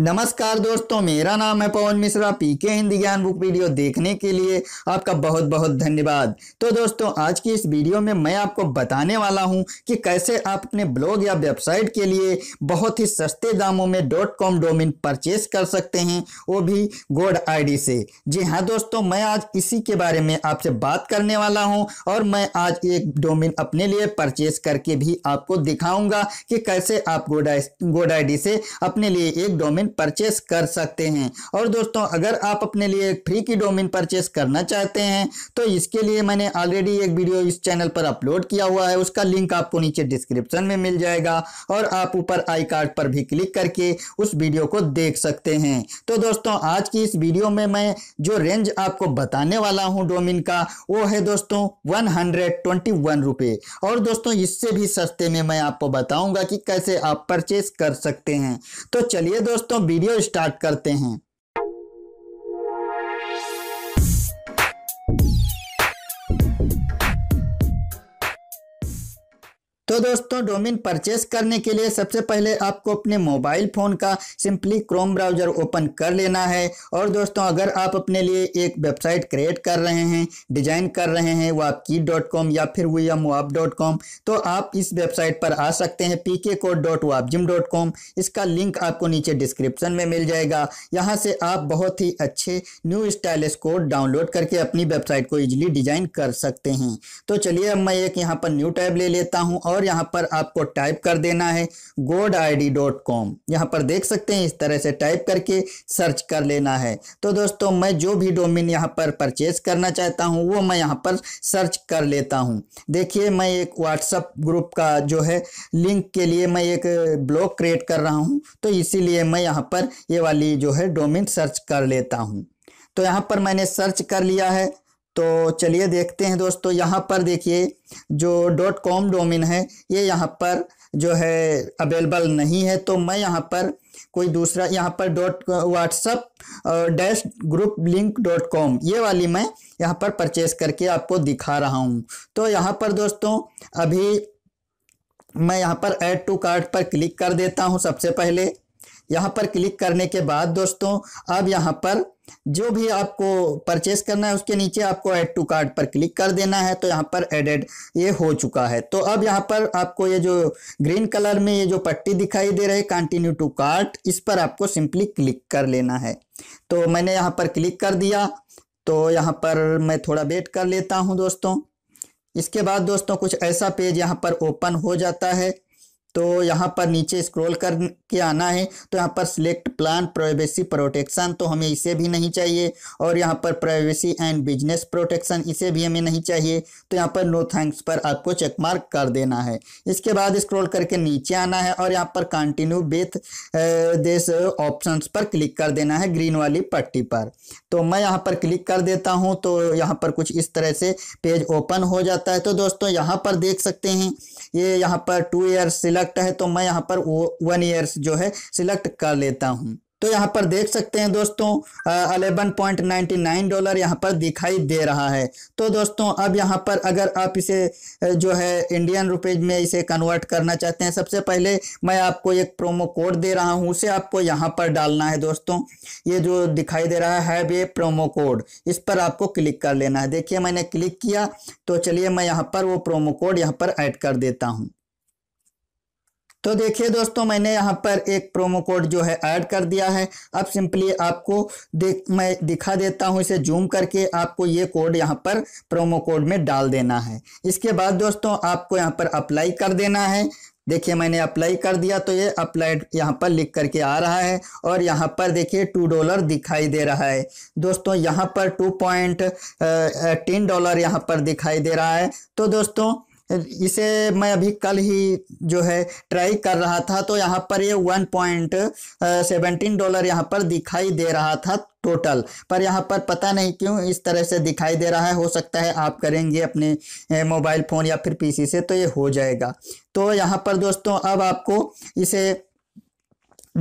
नमस्कार दोस्तों मेरा नाम है पवन मिश्रा पीके हिंदी ज्ञान बुक वीडियो देखने के लिए आपका बहुत बहुत धन्यवाद तो दोस्तों आज की इस वीडियो में मैं आपको बताने वाला हूं कि कैसे आप अपने ब्लॉग या वेबसाइट के लिए बहुत ही सस्ते दामों में डॉट कॉम डोमिन परचेस कर सकते हैं वो भी गोड आईडी से जी हाँ दोस्तों मैं आज इसी के बारे में आपसे बात करने वाला हूँ और मैं आज एक डोमिन अपने लिए परचेस करके भी आपको दिखाऊंगा कि कैसे आप गोड आई से अपने लिए एक डोमिन डोमेन परचेस कर सकते हैं और दोस्तों अगर आप अपने लिए एक फ्री की डोमेन परचेस करना चाहते हैं तो इसके लिए मैंने ऑलरेडी एक वीडियो इस चैनल पर अपलोड किया हुआ है उसका लिंक आपको नीचे डिस्क्रिप्शन में मिल जाएगा और आप ऊपर आई कार्ड पर भी क्लिक करके उस वीडियो को देख सकते हैं तो दोस्तों आज की इस वीडियो में मैं जो रेंज आपको बताने वाला हूँ डोमिन का वो है दोस्तों वन हंड्रेड और दोस्तों इससे भी सस्ते में मैं आपको बताऊंगा कि कैसे आप परचेस कर सकते हैं तो चलिए दोस्तों वीडियो स्टार्ट करते हैं तो दोस्तों डोमेन परचेस करने के लिए सबसे पहले आपको अपने मोबाइल फ़ोन का सिंपली क्रोम ब्राउज़र ओपन कर लेना है और दोस्तों अगर आप अपने लिए एक वेबसाइट क्रिएट कर रहे हैं डिज़ाइन कर रहे हैं वो आप की डॉट कॉम या फिर V M wap dot com तो आप इस वेबसाइट पर आ सकते हैं P K code dot wap gym dot com इसका लिंक आपको नीचे डिस्क्रिप्शन में मिल जाएगा यहाँ से आप बहुत ही अच्छे न्यू स्टाइलिश कोड डाउनलोड करके अपनी वेबसाइट को ईजिली डिज़ाइन कर सकते हैं तो चलिए अब मैं एक यहाँ पर न्यू टैब ले लेता हूँ और और यहाँ पर आपको टाइप कर देना है गोड आई डी डॉट कॉम यहाँ पर देख सकते हैं इस तरह से टाइप करके सर्च कर लेना है तो दोस्तों मैं जो भी डोमिन यहाँ पर परचेज करना चाहता हूँ वो मैं यहाँ पर सर्च कर लेता हूँ देखिए मैं एक व्हाट्सअप ग्रुप का जो है लिंक के लिए मैं एक ब्लॉग क्रिएट कर रहा हूँ तो इसीलिए मैं यहाँ पर ये वाली जो है डोमिन सर्च कर लेता हूँ तो यहाँ पर मैंने सर्च कर लिया है तो चलिए देखते हैं दोस्तों यहाँ पर देखिए जो डॉट कॉम डोमिन है ये यहाँ पर जो है अवेलेबल नहीं है तो मैं यहाँ पर कोई दूसरा यहाँ पर dot WhatsApp dash group link dot com ये वाली मैं यहाँ पर परचेस करके आपको दिखा रहा हूँ तो यहाँ पर दोस्तों अभी मैं यहाँ पर ऐड टू कार्ट पर क्लिक कर देता हूँ सबसे पहले यहाँ पर क्लिक करने के बाद दोस्तों अब यहाँ पर जो भी आपको परचेस करना है उसके नीचे आपको ऐड टू कार्ड पर क्लिक कर देना है तो यहाँ पर एडेड ये हो चुका है तो अब यहाँ पर आपको ये जो ग्रीन कलर में ये जो पट्टी दिखाई दे रही है कंटिन्यू टू कार्ट इस पर आपको सिंपली क्लिक कर लेना है तो मैंने यहाँ पर क्लिक कर दिया तो यहाँ पर मैं थोड़ा वेट कर लेता हूँ दोस्तों इसके बाद दोस्तों कुछ ऐसा पेज यहाँ पर ओपन हो जाता है तो यहाँ पर नीचे स्क्रॉल करके आना है तो यहाँ पर सिलेक्ट प्लान प्राइवेसी प्रोटेक्शन तो हमें इसे भी नहीं चाहिए और यहाँ पर प्राइवेसी एंड बिजनेस प्रोटेक्शन इसे भी हमें नहीं चाहिए तो यहाँ पर नो थैंक्स पर आपको चेक मार्क कर देना है इसके बाद स्क्रॉल करके नीचे आना है और यहाँ पर कंटिन्यू विथ दिस ऑप्शन पर क्लिक कर देना है ग्रीन वाली पट्टी पर तो मैं यहाँ पर क्लिक कर देता हूँ तो यहाँ पर कुछ इस तरह से पेज ओपन हो जाता है तो दोस्तों यहाँ पर देख सकते हैं ये यहाँ पर टू ईयर सिला सिलेक्ट है तो मैं यहाँ पर वन ईयर्स जो है सिलेक्ट कर लेता हूँ तो यहाँ पर देख सकते हैं दोस्तों eleven point ninety nine dollar यहाँ पर दिखाई दे रहा है तो दोस्तों अब यहाँ पर अगर आप इसे जो है इंडियन रुपीज में इसे कन्वर्ट करना चाहते हैं सबसे पहले मैं आपको एक प्रोमो कोड दे रहा हूँ उसे आपको यहाँ पर डालना है दोस्तों ये जो दिखाई दे रहा है वे प्रोमो कोड इस पर आपको क्लिक कर लेना है देखिए मैंने क्लिक किया तो चलिए मैं यहाँ पर वो प्रोमो कोड यहाँ पर ऐड कर देता हूँ तो देखिए दोस्तों मैंने यहाँ पर एक प्रोमो कोड जो है ऐड कर दिया है अब सिंपली आपको देख मैं दिखा देता हूँ इसे जूम करके आपको ये कोड यहाँ पर प्रोमो कोड में डाल देना है इसके बाद दोस्तों आपको यहाँ पर अप्लाई कर देना है देखिए मैंने अप्लाई कर दिया तो ये अप्लाइड यहाँ पर लिख करके आ रहा है और यहाँ पर देखिए टू डॉलर दिखाई दे रहा है दोस्तों यहाँ पर टू पॉइंट टेन डॉलर यहाँ पर दिखाई दे रहा है तो दोस्तों इसे मैं अभी कल ही जो है ट्राई कर रहा था तो यहाँ पर ये वन पॉइंट सेवेंटीन डॉलर यहाँ पर दिखाई दे रहा था टोटल पर यहाँ पर पता नहीं क्यों इस तरह से दिखाई दे रहा है हो सकता है आप करेंगे अपने मोबाइल फ़ोन या फिर पीसी से तो ये हो जाएगा तो यहाँ पर दोस्तों अब आपको इसे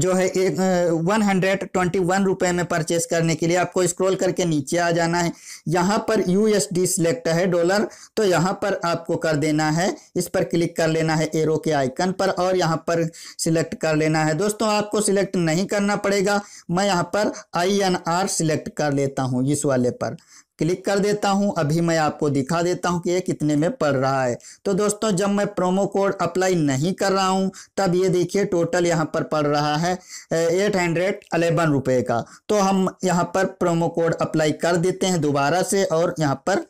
जो है एक वन हंड्रेड ट्वेंटी वन रुपये में परचेस करने के लिए आपको स्क्रॉल करके नीचे आ जाना है यहाँ पर यू एस डी सिलेक्ट है डॉलर तो यहाँ पर आपको कर देना है इस पर क्लिक कर लेना है एरो के आइकन पर और यहाँ पर सिलेक्ट कर लेना है दोस्तों आपको सिलेक्ट नहीं करना पड़ेगा मैं यहाँ पर आई एन आर सिलेक्ट कर लेता हूँ इस वाले पर क्लिक कर देता हूं अभी मैं आपको दिखा देता हूं कि ये कितने में पड़ रहा है तो दोस्तों जब मैं प्रोमो कोड अप्लाई नहीं कर रहा हूं तब ये देखिए टोटल यहां पर पड़ रहा है एट हंड्रेड अलेवन रुपये का तो हम यहां पर प्रोमो कोड अप्लाई कर देते हैं दोबारा से और यहां पर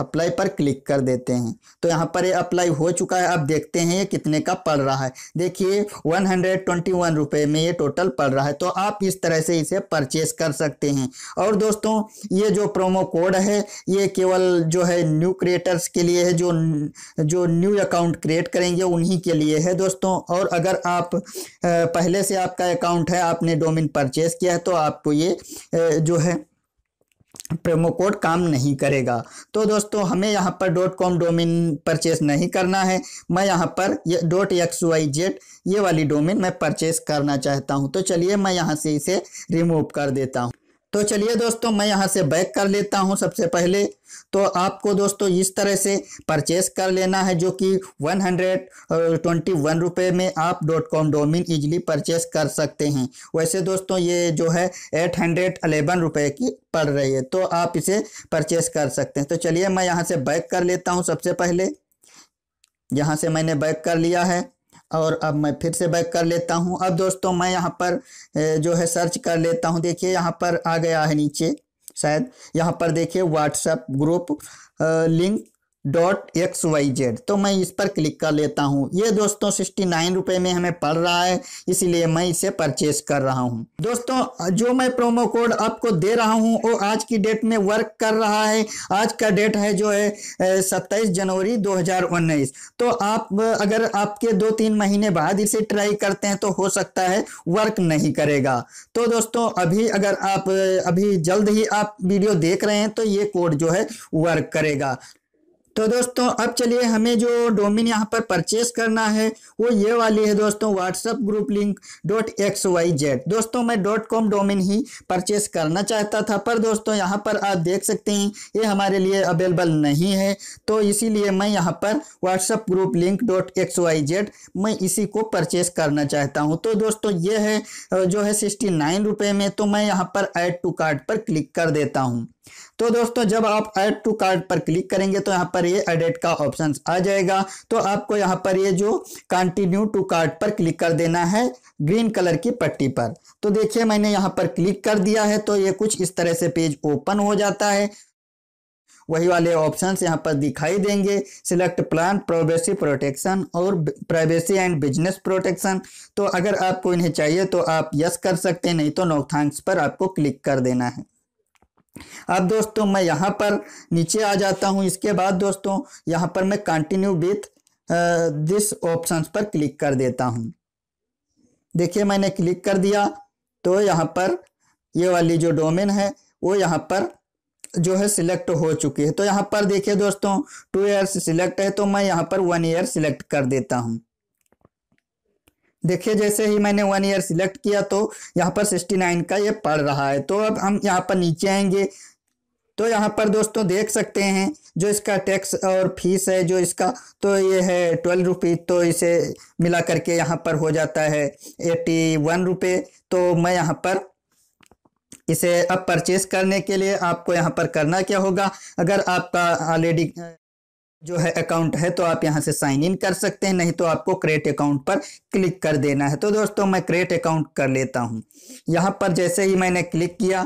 अप्लाई पर क्लिक कर देते हैं तो यहाँ पर ये अप्लाई हो चुका है आप देखते हैं ये कितने का पड़ रहा है देखिए वन हंड्रेड ट्वेंटी वन रुपये में ये टोटल पड़ रहा है तो आप इस तरह से इसे परचेस कर सकते हैं और दोस्तों ये जो प्रोमो कोड है ये केवल जो है न्यू क्रिएटर्स के लिए है जो जो न्यू अकाउंट क्रिएट करेंगे उन्हीं के लिए है दोस्तों और अगर आप पहले से आपका अकाउंट है आपने डोमिन परचेस किया है तो आपको ये जो है प्रोमो कोड काम नहीं करेगा तो दोस्तों हमें यहाँ पर डॉट कॉम डोमेन परचेस नहीं करना है मैं यहाँ पर ये डॉट एक्स वाई जेड ये वाली डोमेन मैं परचेस करना चाहता हूँ तो चलिए मैं यहाँ से इसे रिमूव कर देता हूँ तो चलिए दोस्तों मैं यहाँ से बैक कर लेता हूँ सबसे पहले तो आपको दोस्तों इस तरह से परचेस कर लेना है जो कि वन हंड्रेड ट्वेंटी वन रुपये में आप dot com domain easily purchase कर सकते हैं वैसे दोस्तों ये जो है एट हंड्रेड अलेवन रुपये की पड़ रही है तो आप इसे परचेस कर सकते हैं तो चलिए मैं यहाँ से बैक कर लेता हूँ सबसे पहले यहाँ से मैंने बैक कर लिया है और अब मैं फिर से बैक कर लेता हूँ अब दोस्तों मैं यहाँ पर जो है सर्च कर लेता हूँ देखिए यहाँ पर आ गया है नीचे शायद यहाँ पर देखिए WhatsApp group link dot X Y Z तो मैं इस पर क्लिक कर लेता हूँ ये दोस्तों सिक्सटी नाइन रुपये में हमें पड़ रहा है इसलिए मैं इसे परचेस कर रहा हूँ दोस्तों जो मैं प्रोमो कोड आपको दे रहा हूँ वो आज की डेट में वर्क कर रहा है आज का डेट है जो है सत्ताईस जनवरी दो हजार उन्नीस तो आप अगर आपके दो तीन महीने बाद इसे ट्राई करते हैं तो हो सकता है वर्क नहीं करेगा तो दोस्तों अभी अगर आप अभी जल्द ही आप वीडियो देख रहे हैं तो ये कोड जो है वर्क करेगा तो दोस्तों अब चलिए हमें जो डोमिन यहाँ पर परचेस करना है वो ये वाली है दोस्तों WhatsApp group link dot X Y Z दोस्तों मैं डॉट कॉम डोमिन ही परचेस करना चाहता था पर दोस्तों यहाँ पर आप देख सकते हैं ये हमारे लिए अवेलेबल नहीं है तो इसीलिए मैं यहाँ पर WhatsApp group link dot X Y Z मैं इसी को परचेस करना चाहता हूँ तो दोस्तों ये है जो है सिक्सटी नाइन रुपये में तो मैं यहाँ पर एड टू कार्ड पर क्लिक कर देता हूँ तो दोस्तों जब आप ऐड टू कार्ड पर क्लिक करेंगे तो यहाँ पर ये एडेट का ऑप्शन आ जाएगा तो आपको यहाँ पर ये जो कंटिन्यू टू कार्ड पर क्लिक कर देना है ग्रीन कलर की पट्टी पर तो देखिए मैंने यहाँ पर क्लिक कर दिया है तो ये कुछ इस तरह से पेज ओपन हो जाता है वही वाले ऑप्शंस यहाँ पर दिखाई देंगे सिलेक्ट प्लान प्राइवेसी प्रोटेक्शन और प्राइवेसी एंड बिजनेस प्रोटेक्शन तो अगर आपको इन्हें चाहिए तो आप यस कर सकते हैं नहीं तो नो थैंक्स पर आपको क्लिक कर देना है अब दोस्तों मैं यहाँ पर नीचे आ जाता हूँ इसके बाद दोस्तों यहाँ पर मैं कंटिन्यू विथ दिस ऑप्शन पर क्लिक कर देता हूँ देखिए मैंने क्लिक कर दिया तो यहाँ पर ये वाली जो डोमेन है वो यहाँ पर जो है सिलेक्ट हो चुकी है तो यहाँ पर देखिए दोस्तों टू ईयर सिलेक्ट है तो मैं यहाँ पर वन ईयर सिलेक्ट कर देता हूँ देखिए जैसे ही मैंने वन ईयर सिलेक्ट किया तो यहाँ पर सिक्सटी नाइन का ये पड़ रहा है तो अब हम यहाँ पर नीचे आएंगे तो यहाँ पर दोस्तों देख सकते हैं जो इसका टैक्स और फीस है जो इसका तो ये है ट्वेल्व रुपीज़ तो इसे मिला करके यहाँ पर हो जाता है एट्टी वन रुपये तो मैं यहाँ पर इसे अब परचेस करने के लिए आपको यहाँ पर करना क्या होगा अगर आपका ऑलरेडी जो है अकाउंट है तो आप यहाँ से साइन इन कर सकते हैं नहीं तो आपको क्रिएट अकाउंट पर क्लिक कर देना है तो दोस्तों मैं क्रिएट अकाउंट कर लेता हूं यहाँ पर जैसे ही मैंने क्लिक किया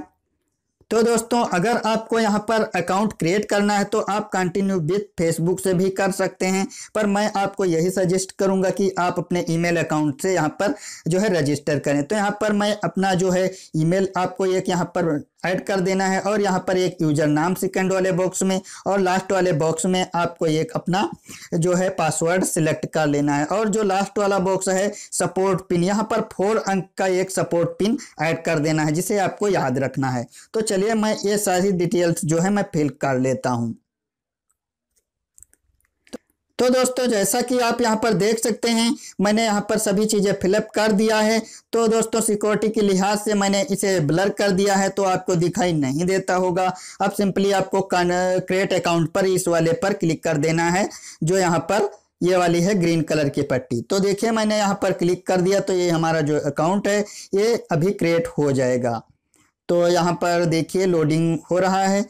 तो दोस्तों अगर आपको यहाँ पर अकाउंट क्रिएट करना है तो आप कंटिन्यू विथ फेसबुक से भी कर सकते हैं पर मैं आपको यही सजेस्ट करूँगा कि आप अपने ईमेल अकाउंट से यहाँ पर जो है रजिस्टर करें तो यहाँ पर मैं अपना जो है ईमेल आपको एक यहाँ पर ऐड कर देना है और यहाँ पर एक यूजर नाम सेकेंड वाले बॉक्स में और लास्ट वाले बॉक्स में आपको एक अपना जो है पासवर्ड सिलेक्ट कर लेना है और जो लास्ट वाला बॉक्स है सपोर्ट पिन यहाँ पर फोर अंक का एक सपोर्ट पिन ऐड कर देना है जिसे आपको याद रखना है तो चलिए चलिए मैं ये सारी डिटेल्स जो है मैं फिल कर लेता हूं तो दोस्तों जैसा कि आप यहां पर देख सकते हैं मैंने यहां पर सभी चीज़ें फिलअप कर दिया है तो दोस्तों सिक्योरिटी के लिहाज से मैंने इसे ब्लर कर दिया है तो आपको दिखाई नहीं देता होगा अब सिंपली आपको क्रिएट अकाउंट पर इस वाले पर क्लिक कर देना है जो यहाँ पर ये वाली है ग्रीन कलर की पट्टी तो देखिए मैंने यहाँ पर क्लिक कर दिया तो ये हमारा जो अकाउंट है ये अभी क्रिएट हो जाएगा तो यहाँ पर देखिए लोडिंग हो रहा है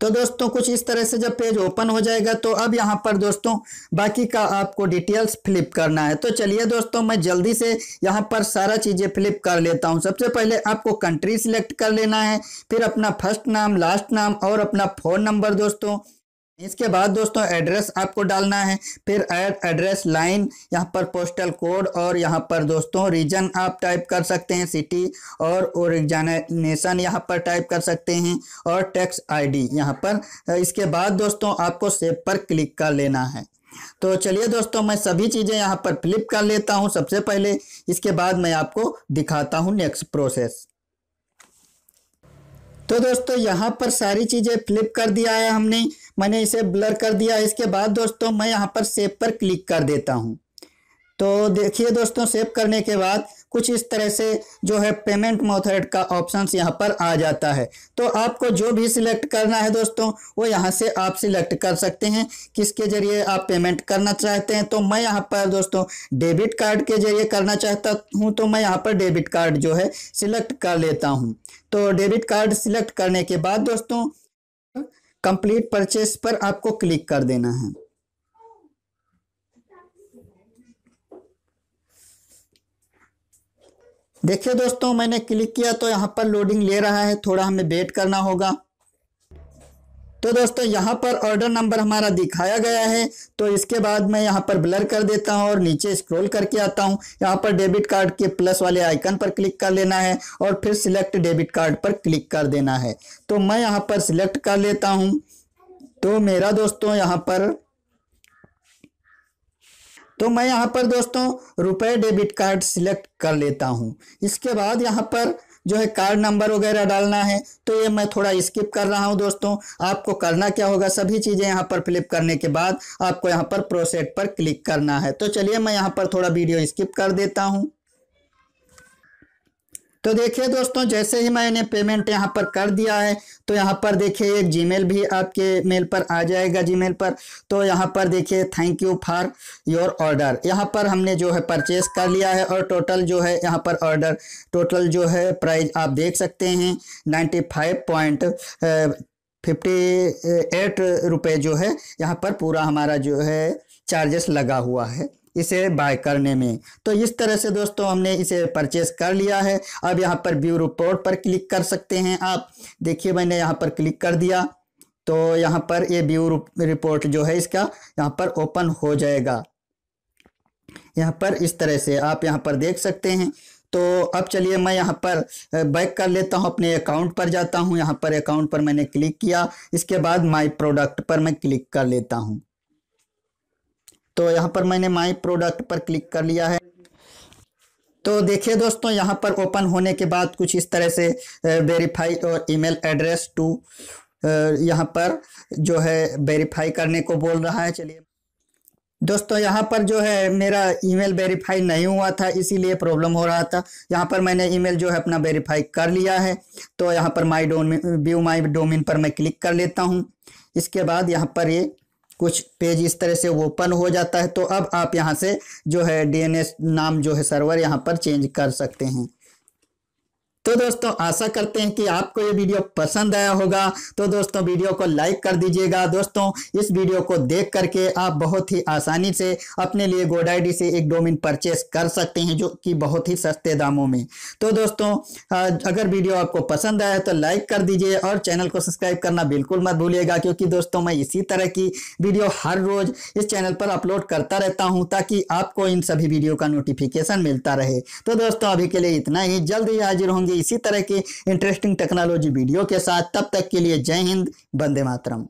तो दोस्तों कुछ इस तरह से जब पेज ओपन हो जाएगा तो अब यहाँ पर दोस्तों बाकी का आपको डिटेल्स फ्लिप करना है तो चलिए दोस्तों मैं जल्दी से यहाँ पर सारा चीज़ें फ्लिप कर लेता हूँ सबसे पहले आपको कंट्री सिलेक्ट कर लेना है फिर अपना फर्स्ट नाम लास्ट नाम और अपना फ़ोन नंबर दोस्तों इसके बाद दोस्तों एड्रेस आपको डालना है फिर ऐड एड्रेस लाइन यहाँ पर पोस्टल कोड और यहाँ पर दोस्तों रीजन आप टाइप कर सकते हैं सिटी और ओरिजिनेशन यहाँ पर टाइप कर सकते हैं और टैक्स आईडी यहाँ पर इसके बाद दोस्तों आपको सेव पर क्लिक कर लेना है तो चलिए दोस्तों मैं सभी चीज़ें यहाँ पर फ्लिप कर लेता हूँ सबसे पहले इसके बाद मैं आपको दिखाता हूँ नेक्स्ट प्रोसेस तो दोस्तों यहाँ पर सारी चीज़ें फ्लिप कर दिया है हमने मैंने इसे ब्लर कर दिया इसके बाद दोस्तों मैं यहाँ पर सेव पर क्लिक कर देता हूँ तो देखिए दोस्तों सेव करने के बाद कुछ इस तरह से जो है पेमेंट मेथड का ऑप्शन यहाँ पर आ जाता है तो आपको जो भी सिलेक्ट करना है दोस्तों वो यहाँ से आप सिलेक्ट कर सकते हैं किसके जरिए आप पेमेंट करना चाहते हैं तो मैं यहाँ पर दोस्तों डेबिट कार्ड के जरिए करना चाहता हूँ तो मैं यहाँ पर डेबिट कार्ड जो है सिलेक्ट कर लेता हूँ तो डेबिट कार्ड सिलेक्ट करने के बाद दोस्तों कंप्लीट परचेस पर आपको क्लिक कर देना है देखिए दोस्तों मैंने क्लिक किया तो यहाँ पर लोडिंग ले रहा है थोड़ा हमें वेट करना होगा तो दोस्तों यहाँ पर ऑर्डर नंबर हमारा दिखाया गया है तो इसके बाद मैं यहाँ पर ब्लर कर देता हूँ और नीचे स्क्रॉल करके आता हूँ यहाँ पर डेबिट कार्ड के प्लस वाले आइकन पर क्लिक कर लेना है और फिर सिलेक्ट डेबिट कार्ड पर क्लिक कर देना है तो मैं यहाँ पर सिलेक्ट कर लेता हूँ तो मेरा दोस्तों यहाँ पर तो मैं यहाँ पर दोस्तों रुपए डेबिट कार्ड सिलेक्ट कर लेता हूँ इसके बाद यहाँ पर जो है कार्ड नंबर वगैरह डालना है तो ये मैं थोड़ा स्किप कर रहा हूँ दोस्तों आपको करना क्या होगा सभी चीज़ें यहाँ पर फ्लिप करने के बाद आपको यहाँ पर प्रोसेट पर क्लिक करना है तो चलिए मैं यहाँ पर थोड़ा वीडियो स्किप कर देता हूँ तो देखिए दोस्तों जैसे ही मैंने पेमेंट यहाँ पर कर दिया है तो यहाँ पर देखिए एक जीमेल भी आपके मेल पर आ जाएगा जीमेल पर तो यहाँ पर देखिए thank you for your order यहाँ पर हमने जो है परचेस कर लिया है और टोटल जो है यहाँ पर ऑर्डर टोटल जो है प्राइस आप देख सकते हैं ninety five point fifty eight रुपये जो है यहाँ पर पूरा हमारा जो है चार्जेस लगा हुआ है इसे बाय करने में तो इस तरह से दोस्तों हमने इसे परचेस कर लिया है अब यहाँ पर व्यू रिपोर्ट पर क्लिक कर सकते हैं आप देखिए मैंने यहाँ पर क्लिक कर दिया तो यहाँ पर ये व्यू रिपोर्ट जो है इसका यहाँ पर ओपन हो जाएगा यहाँ पर इस तरह से आप यहाँ पर देख सकते हैं तो अब चलिए मैं यहाँ पर बैक कर लेता हूँ अपने अकाउंट पर जाता हूँ यहाँ पर अकाउंट पर मैंने क्लिक किया इसके बाद माय प्रोडक्ट पर मैं क्लिक कर लेता हूँ तो यहाँ पर मैंने माई प्रोडक्ट पर क्लिक कर लिया है तो देखिए दोस्तों यहाँ पर ओपन होने के बाद कुछ इस तरह से वेरीफाई और ईमेल एड्रेस टू यहाँ पर जो है वेरीफाई करने को बोल रहा है चलिए दोस्तों यहाँ पर जो है मेरा ईमेल वेरीफाई नहीं हुआ था इसीलिए प्रॉब्लम हो रहा था यहाँ पर मैंने ईमेल जो है अपना वेरीफाई कर लिया है तो यहाँ पर my domain view my domain पर मैं क्लिक कर लेता हूँ इसके बाद यहाँ पर ये यह कुछ पेज इस तरह से ओपन हो जाता है तो अब आप यहाँ से जो है डीएनएस नाम जो है सर्वर यहाँ पर चेंज कर सकते हैं तो दोस्तों आशा करते हैं कि आपको ये वीडियो पसंद आया होगा तो दोस्तों वीडियो को लाइक कर दीजिएगा दोस्तों इस वीडियो को देख करके आप बहुत ही आसानी से अपने लिए गोडाइडी से एक डोमिन परचेस कर सकते हैं जो कि बहुत ही सस्ते दामों में तो दोस्तों अगर वीडियो आपको पसंद आया तो लाइक कर दीजिए और चैनल को सब्सक्राइब करना बिल्कुल मत भूलिएगा क्योंकि दोस्तों मैं इसी तरह की वीडियो हर रोज इस चैनल पर अपलोड करता रहता हूँ ताकि आपको इन सभी वीडियो का नोटिफिकेशन मिलता रहे तो दोस्तों अभी के लिए इतना ही जल्द ही हाजिर होंगे इसी तरह की इंटरेस्टिंग टेक्नोलॉजी वीडियो के साथ तब तक के लिए जय हिंद बंदे मातरम